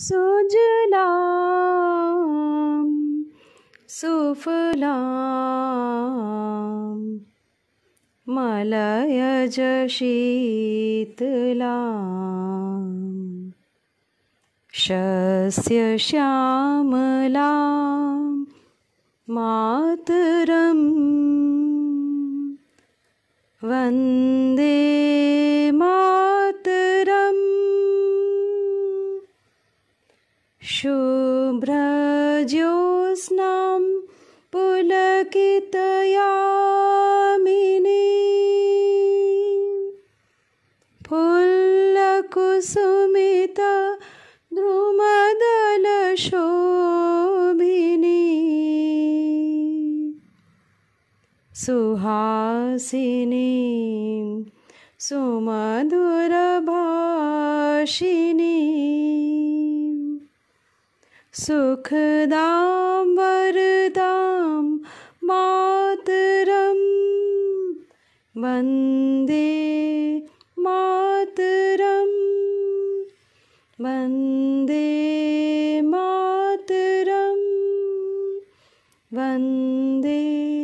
सुजलाम सुफलाम मलयज शीतलाम शस्य श्यामलां मातरम् वन्दे शुभ्रज्योत्स्नां पुलकितयामिनी फुल्लकुसुमित द्रुमदलशोभिनी सुहासिनी सुमधुरभाषिणी सुखदां वरदां मातरम वंदे मातरम वंदे मातरम वंदे